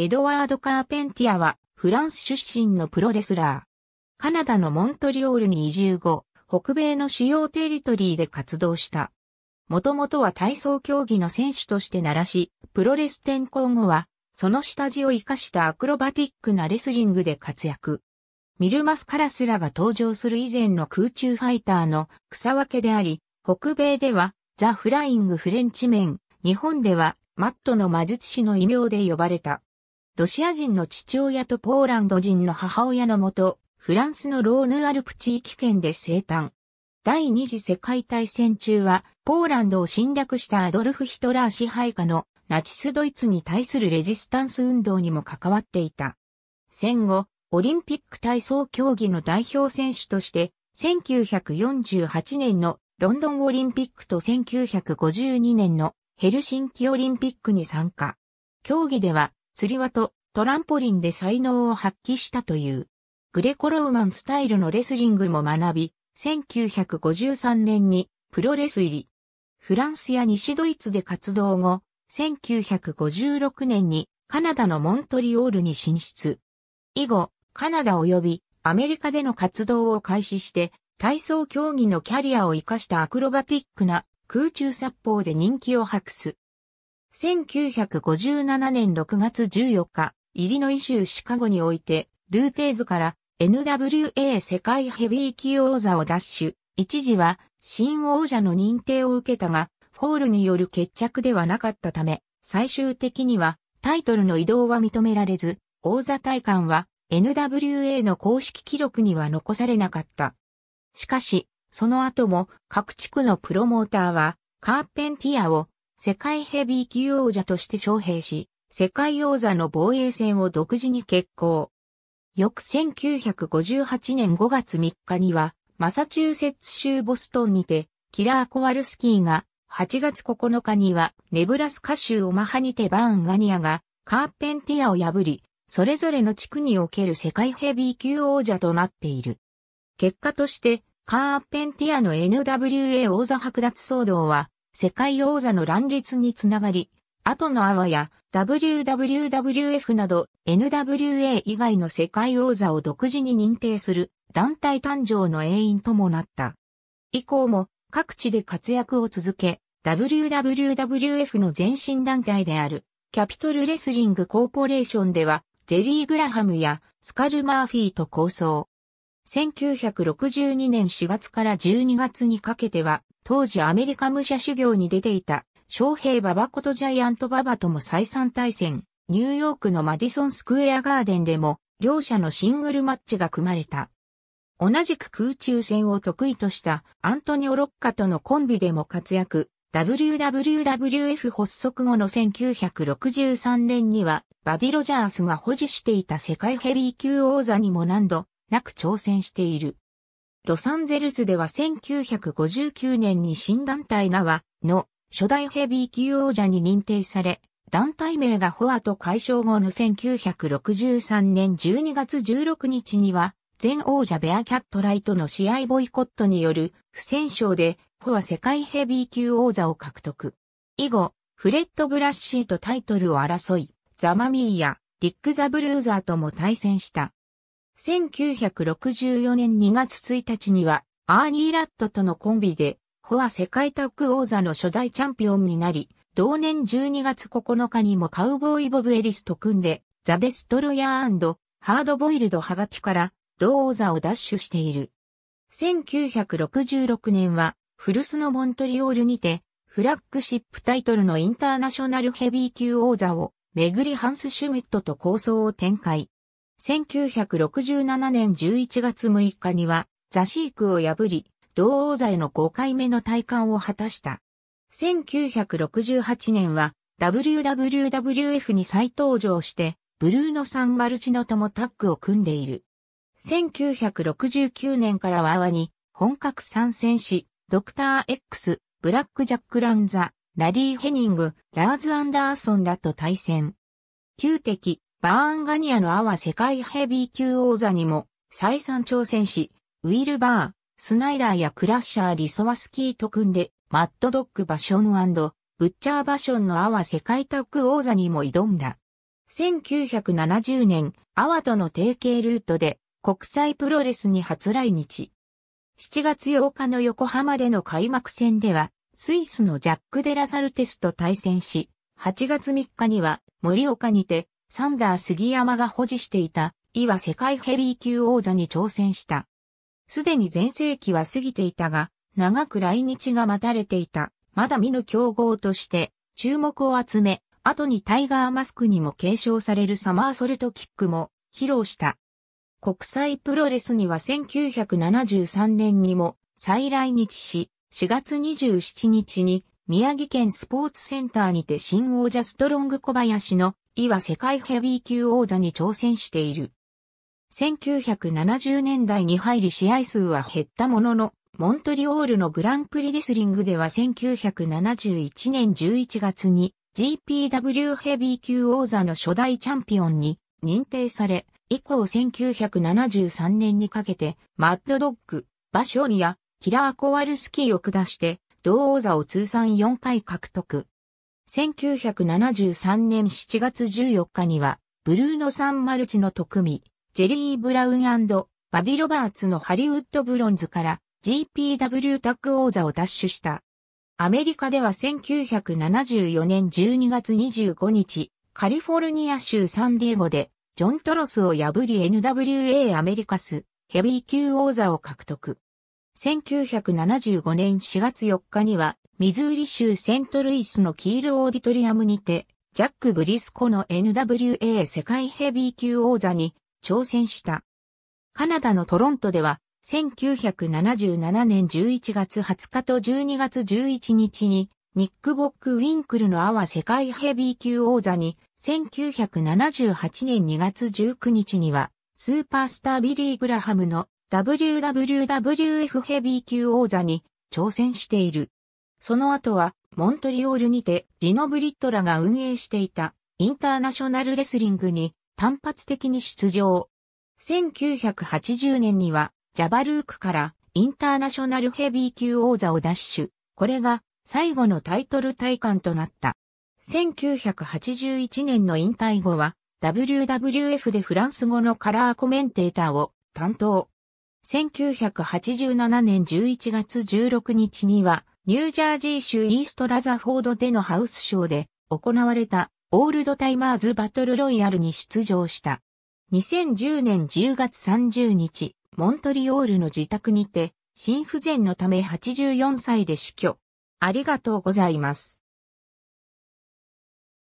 エドワード・カーペンティアは、フランス出身のプロレスラー。カナダのモントリオールに移住後、北米の主要テリトリーで活動した。もともとは体操競技の選手として鳴らし、プロレス転向後は、その下地を活かしたアクロバティックなレスリングで活躍。ミルマスカラスらが登場する以前の空中ファイターの草分けであり、北米ではザ・フライング・フレンチメン、日本ではマットの魔術師の異名で呼ばれた。ロシア人の父親とポーランド人の母親のもと、フランスのローヌアルプ地域圏で生誕。第二次世界大戦中は、ポーランドを侵略したアドルフ・ヒトラー支配下のナチスドイツに対するレジスタンス運動にも関わっていた。戦後、オリンピック体操競技の代表選手として、1948年のロンドンオリンピックと1952年のヘルシンキオリンピックに参加。競技では釣り輪とトランポリンで才能を発揮したという。グレコローマンスタイルのレスリングも学び、1953年にプロレス入り。フランスや西ドイツで活動後、1956年にカナダのモントリオールに進出。以後、カナダ及びアメリカでの活動を開始して、体操競技のキャリアを活かしたアクロバティックな空中殺法で人気を博す。1957年6月14日、イリノイ州シカゴにおいて、ルーテーズから NWA 世界ヘビー級王座を奪取、一時は新王者の認定を受けたが、フォールによる決着ではなかったため、最終的にはタイトルの移動は認められず、王座体感は NWA の公式記録には残されなかった。しかし、その後も各地区のプロモーターはカーペンティアを世界ヘビー級王者として招兵し、世界王座の防衛戦を独自に決行。翌1958年5月3日には、マサチューセッツ州ボストンにて、キラー・コワルスキーが、8月9日には、ネブラスカ州オマハにてバーン・ガニアが、カーペンティアを破り、それぞれの地区における世界ヘビー級王者となっている。結果として、カーペンティアの NWA 王座剥奪騒動は、世界王座の乱立につながり、後のアワや WWWF など NWA 以外の世界王座を独自に認定する団体誕生の永因ともなった。以降も各地で活躍を続け、WWWF の前身団体であるキャピトルレスリングコーポレーションではジェリー・グラハムやスカル・マーフィーと構想。1962年4月から12月にかけては当時アメリカ武者修行に出ていた、昌平馬場ことジャイアント馬場とも再三対戦、ニューヨークのマディソンスクエアガーデンでも、両者のシングルマッチが組まれた。同じく空中戦を得意としたアントニオ・ロッカとのコンビでも活躍。WWWF 発足後の1963年には、バディ・ロジャースが保持していた世界ヘビー級王座にも何度なく挑戦している。ロサンゼルスでは1959年に新団体ナワの初代ヘビー級王者に認定され、団体名がフォアと解消後の1963年12月16日には、前王者ベアキャットライトの試合ボイコットによる不戦勝で、ォア世界ヘビー級王座を獲得。以後、フレッド・ブラッシーとタイトルを争い、ザ・マミーやディック・ザ・ブルーザーとも対戦した。1964年2月1日には、アーニー・ラットとのコンビで、フォア世界タッグ王座の初代チャンピオンになり、同年12月9日にもカウボーイ・ボブ・エリスと組んで、ザ・デストロイヤーハードボイルド・ハガキから同王座を奪取している。1966年は、フルスのモントリオールにて、フラッグシップタイトルのインターナショナルヘビー級王座を、めぐりハンス・シュミットと構想を展開。1967年11月6日には、ザシークを破り、同王座への5回目の体感を果たした。1968年は、WWF に再登場して、ブルーノ・サン・マルチノともタッグを組んでいる。1969年からは泡に本格参戦し、ドクター X、ブラック・ジャック・ランザ、ラリー・ヘニング、ラーズ・アンダーソンらと対戦。旧敵、バーンガニアのアワ世界ヘビー級王座にも再三挑戦し、ウィルバー、スナイダーやクラッシャー・リソワスキーと組んで、マッドドッグバションブッチャーバションのアワ世界タッグ王座にも挑んだ。1970年、アワとの提携ルートで国際プロレスに初来日。7月8日の横浜での開幕戦では、スイスのジャック・デラサルテスと対戦し、8月3日には森岡にてサンダー杉山が保持していた、いは世界ヘビー級王座に挑戦した。すでに前世紀は過ぎていたが、長く来日が待たれていた、まだ見ぬ競合として、注目を集め、後にタイガーマスクにも継承されるサマーソルトキックも披露した。国際プロレスには1973年にも再来日し、4月27日に宮城県スポーツセンターにて新王者ストロング小林の岩世界ヘビー級王座に挑戦している。1970年代に入り試合数は減ったものの、モントリオールのグランプリレスリングでは1971年11月に GPW ヘビー級王座の初代チャンピオンに認定され、以降1973年にかけてマッドドッグ、バショニア、キラー・コワルスキーを下して同王座を通算4回獲得。1973年7月14日には、ブルーノ・サン・マルチの特組、ジェリー・ブラウンバディ・ロバーツのハリウッド・ブロンズから GPW タッグ王座を奪取した。アメリカでは1974年12月25日、カリフォルニア州サンディエゴで、ジョン・トロスを破り NWA アメリカスヘビー級王座を獲得。1975年4月4日には、ミズーリ州セントルイスのキールオーディトリアムにて、ジャック・ブリスコの NWA 世界ヘビー級王座に挑戦した。カナダのトロントでは、1977年11月20日と12月11日に、ニック・ボック・ウィンクルのアワ世界ヘビー級王座に、1978年2月19日には、スーパースタービリー・グラハムの WWF ヘビー級王座に挑戦している。その後は、モントリオールにて、ジノブリットラが運営していた、インターナショナルレスリングに、単発的に出場。1980年には、ジャバルークから、インターナショナルヘビー級王座を奪取。これが、最後のタイトル体感となった。1981年の引退後は、WWF でフランス語のカラーコメンテーターを担当。1987年11月16日には、ニュージャージー州イーストラザフォードでのハウスショーで行われたオールドタイマーズバトルロイヤルに出場した。2010年10月30日、モントリオールの自宅にて、心不全のため84歳で死去。ありがとうございます。